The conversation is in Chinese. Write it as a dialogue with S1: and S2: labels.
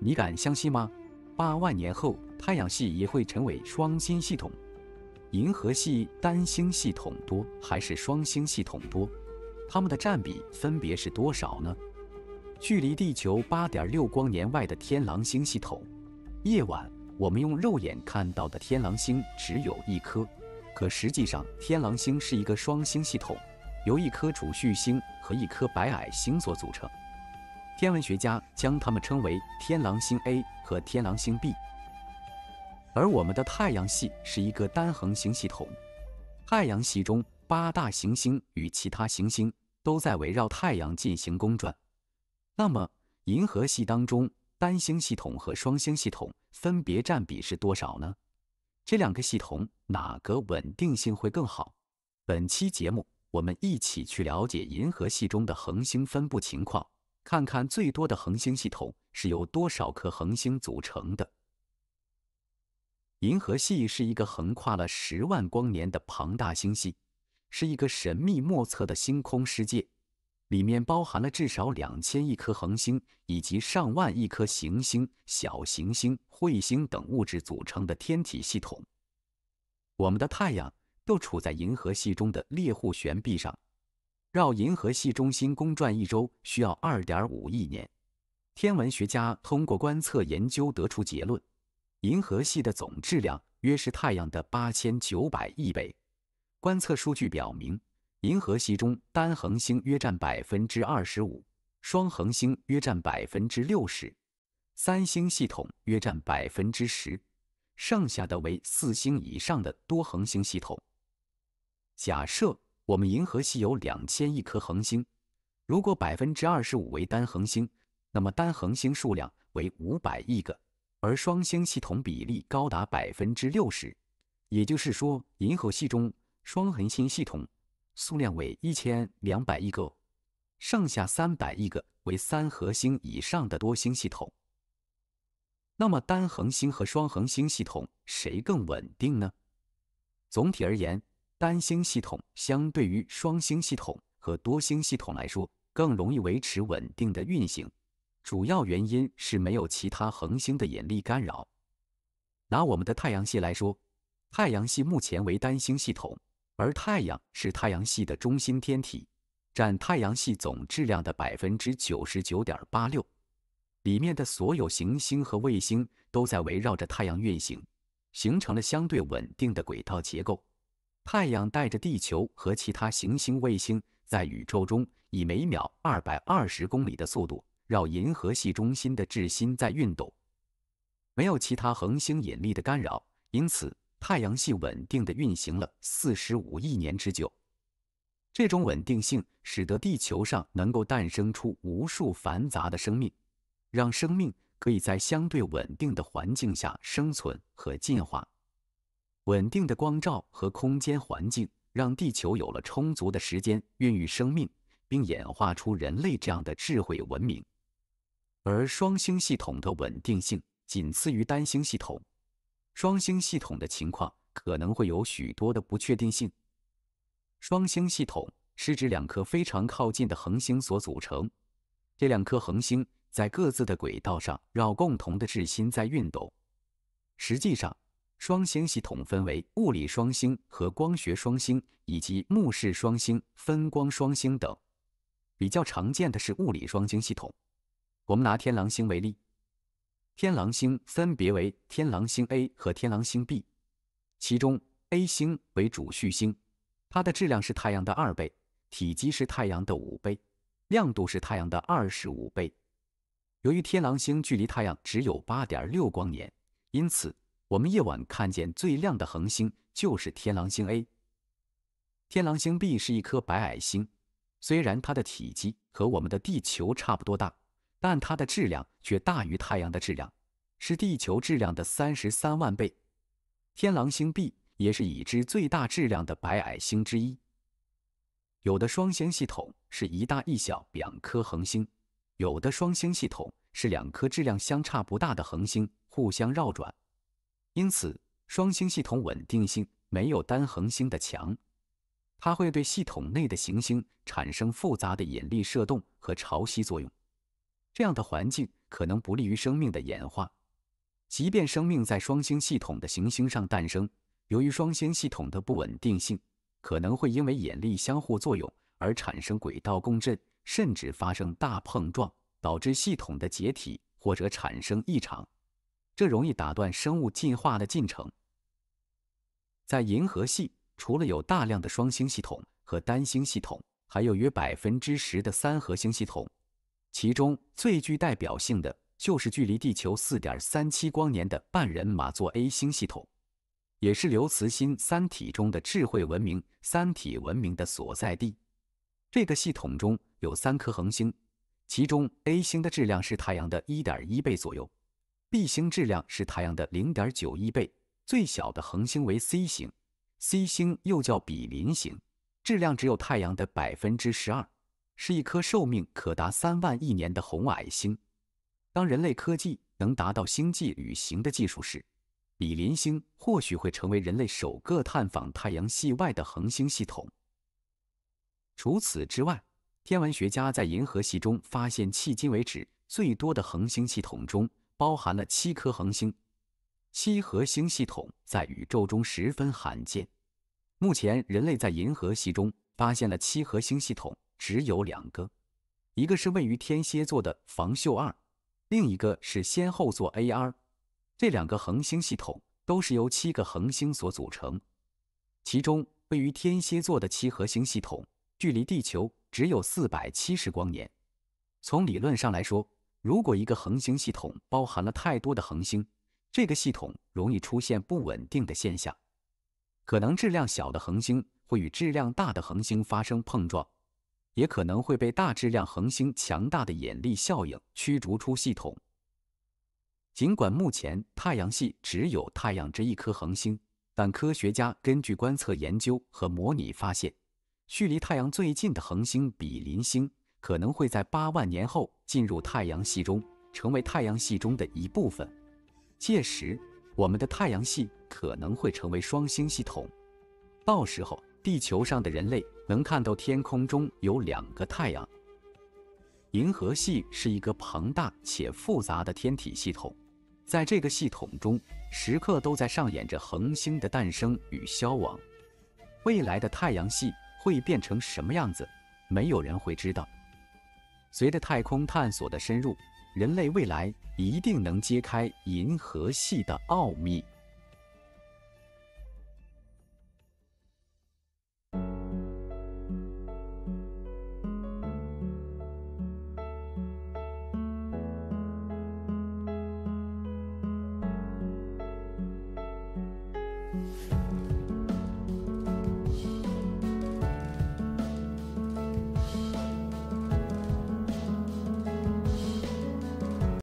S1: 你敢相信吗？八万年后，太阳系也会成为双星系统。银河系单星系统多还是双星系统多？它们的占比分别是多少呢？距离地球八点六光年外的天狼星系统，夜晚我们用肉眼看到的天狼星只有一颗，可实际上，天狼星是一个双星系统，由一颗主序星和一颗白矮星所组成。天文学家将它们称为天狼星 A 和天狼星 B，而我们的太阳系是一个单恒星系统。太阳系中八大行星与其他行星都在围绕太阳进行公转。那么，银河系当中单星系统和双星系统分别占比是多少呢？这两个系统哪个稳定性会更好？本期节目，我们一起去了解银河系中的恒星分布情况。看看最多的恒星系统是由多少颗恒星组成的？银河系是一个横跨了十万光年的庞大星系，是一个神秘莫测的星空世界，里面包含了至少两千亿颗恒星以及上万亿颗行星、小行星、彗星等物质组成的天体系统。我们的太阳都处在银河系中的猎户旋臂上。绕银河系中心公转一周需要二点五亿年。天文学家通过观测研究得出结论：银河系的总质量约是太阳的八千九百亿倍。观测数据表明，银河系中单恒星约占百分之二十五，双恒星约占百分之六十，三星系统约占百分之十，剩下的为四星以上的多恒星系统。假设。我们银河系有两千亿颗恒星，如果百分之二十五为单恒星，那么单恒星数量为五百亿个，而双星系统比例高达百分之六十，也就是说，银河系中双恒星系统数量为一千两百亿个，剩下三百亿个为三核星以上的多星系统。那么单恒星和双恒星系统谁更稳定呢？总体而言。单星系统相对于双星系统和多星系统来说更容易维持稳定的运行，主要原因是没有其他恒星的引力干扰。拿我们的太阳系来说，太阳系目前为单星系统，而太阳是太阳系的中心天体，占太阳系总质量的百分之九十九点八六，里面的所有行星和卫星都在围绕着太阳运行，形成了相对稳定的轨道结构。太阳带着地球和其他行星、卫星在宇宙中以每秒二百二十公里的速度绕银河系中心的质心在运动。没有其他恒星引力的干扰，因此太阳系稳定的运行了四十五亿年之久。这种稳定性使得地球上能够诞生出无数繁杂的生命，让生命可以在相对稳定的环境下生存和进化。稳定的光照和空间环境，让地球有了充足的时间孕育生命，并演化出人类这样的智慧文明。而双星系统的稳定性仅次于单星系统，双星系统的情况可能会有许多的不确定性。双星系统是指两颗非常靠近的恒星所组成，这两颗恒星在各自的轨道上绕共同的质心在运动。实际上，双星系统分为物理双星和光学双星，以及目视双星、分光双星等。比较常见的是物理双星系统。我们拿天狼星为例，天狼星分别为天狼星 A 和天狼星 B，其中 A 星为主序星，它的质量是太阳的二倍，体积是太阳的五倍，亮度是太阳的二十五倍。由于天狼星距离太阳只有八点六光年，因此我们夜晚看见最亮的恒星就是天狼星 A，天狼星 B 是一颗白矮星，虽然它的体积和我们的地球差不多大，但它的质量却大于太阳的质量，是地球质量的三十三万倍。天狼星 B 也是已知最大质量的白矮星之一。有的双星系统是一大一小两颗恒星，有的双星系统是两颗质量相差不大的恒星互相绕转。因此，双星系统稳定性没有单恒星的强，它会对系统内的行星产生复杂的引力射动和潮汐作用。这样的环境可能不利于生命的演化。即便生命在双星系统的行星上诞生，由于双星系统的不稳定性，可能会因为引力相互作用而产生轨道共振，甚至发生大碰撞，导致系统的解体或者产生异常。这容易打断生物进化的进程。在银河系，除了有大量的双星系统和单星系统，还有约百分之十的三合星系统。其中最具代表性的就是距离地球四点三七光年的半人马座 A 星系统，也是刘慈欣《三体》中的智慧文明“三体文明”的所在地。这个系统中有三颗恒星，其中 A 星的质量是太阳的一点一倍左右。B 星质量是太阳的零点九亿倍，最小的恒星为 C 星，C 星又叫比邻星，质量只有太阳的百分之十二，是一颗寿命可达三万亿年的红矮星。当人类科技能达到星际旅行的技术时，比邻星或许会成为人类首个探访太阳系外的恒星系统。除此之外，天文学家在银河系中发现，迄今为止最多的恒星系统中。包含了七颗恒星，七合星系统在宇宙中十分罕见。目前人类在银河系中发现了七合星系统只有两个，一个是位于天蝎座的房宿二，另一个是仙后座 AR。这两个恒星系统都是由七个恒星所组成。其中位于天蝎座的七合星系统距离地球只有四百七十光年。从理论上来说，如果一个恒星系统包含了太多的恒星，这个系统容易出现不稳定的现象。可能质量小的恒星会与质量大的恒星发生碰撞，也可能会被大质量恒星强大的引力效应驱逐出系统。尽管目前太阳系只有太阳这一颗恒星，但科学家根据观测研究和模拟发现，距离太阳最近的恒星比邻星。可能会在八万年后进入太阳系中，成为太阳系中的一部分。届时，我们的太阳系可能会成为双星系统。到时候，地球上的人类能看到天空中有两个太阳。银河系是一个庞大且复杂的天体系统，在这个系统中，时刻都在上演着恒星的诞生与消亡。未来的太阳系会变成什么样子？没有人会知道。随着太空探索的深入，人类未来一定能揭开银河系的奥秘。